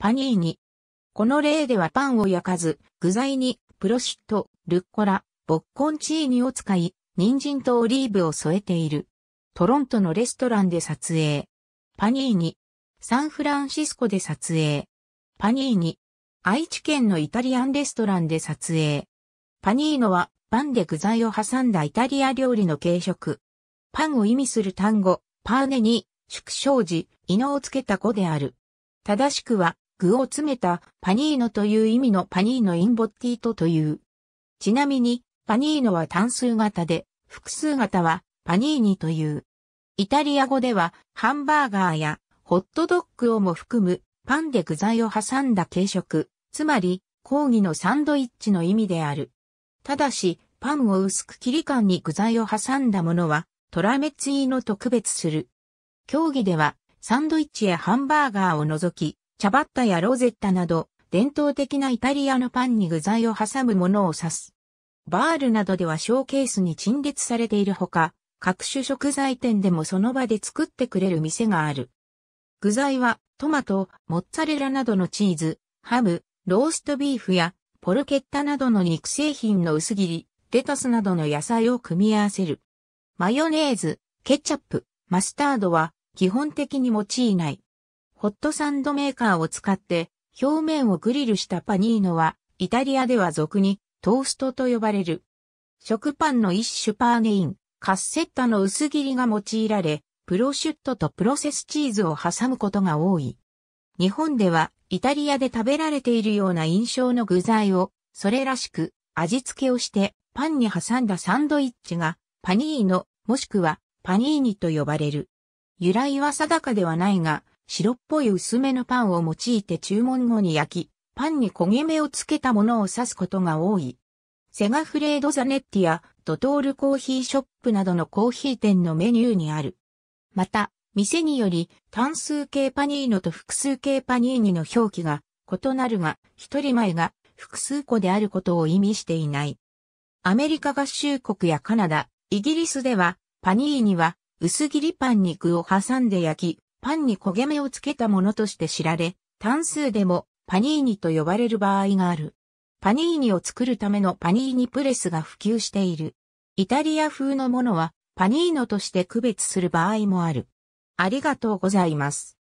パニーニ。この例ではパンを焼かず、具材にプロシュット、ルッコラ、ボッコンチーニを使い、人参とオリーブを添えている。トロントのレストランで撮影。パニーニ。サンフランシスコで撮影。パニーニ。愛知県のイタリアンレストランで撮影。パニーノはパンで具材を挟んだイタリア料理の軽食。パンを意味する単語、パーネに、縮小時、イノをつけた語である。正しくは、具を詰めたパニーノという意味のパニーノインボッティートという。ちなみに、パニーノは単数型で、複数型はパニーニという。イタリア語では、ハンバーガーやホットドッグをも含むパンで具材を挟んだ軽食、つまり、講義のサンドイッチの意味である。ただし、パンを薄く切り感に具材を挟んだものは、トラメツィーノと区別する。競技では、サンドイッチやハンバーガーを除き、チャバッタやロゼッタなど、伝統的なイタリアのパンに具材を挟むものを指す。バールなどではショーケースに陳列されているほか、各種食材店でもその場で作ってくれる店がある。具材はトマト、モッツァレラなどのチーズ、ハム、ローストビーフやポルケッタなどの肉製品の薄切り、レタスなどの野菜を組み合わせる。マヨネーズ、ケチャップ、マスタードは基本的に用いない。ホットサンドメーカーを使って表面をグリルしたパニーノはイタリアでは俗にトーストと呼ばれる。食パンの一種パーネイン、カッセッタの薄切りが用いられ、プロシュットとプロセスチーズを挟むことが多い。日本ではイタリアで食べられているような印象の具材を、それらしく味付けをしてパンに挟んだサンドイッチがパニーノもしくはパニーニと呼ばれる。由来は定かではないが、白っぽい薄めのパンを用いて注文後に焼き、パンに焦げ目をつけたものを指すことが多い。セガフレードザネッティやドトールコーヒーショップなどのコーヒー店のメニューにある。また、店により単数形パニーノと複数形パニーニの表記が異なるが、一人前が複数個であることを意味していない。アメリカ合衆国やカナダ、イギリスでは、パニーニは薄切りパン肉を挟んで焼き、パンに焦げ目をつけたものとして知られ、単数でもパニーニと呼ばれる場合がある。パニーニを作るためのパニーニプレスが普及している。イタリア風のものはパニーノとして区別する場合もある。ありがとうございます。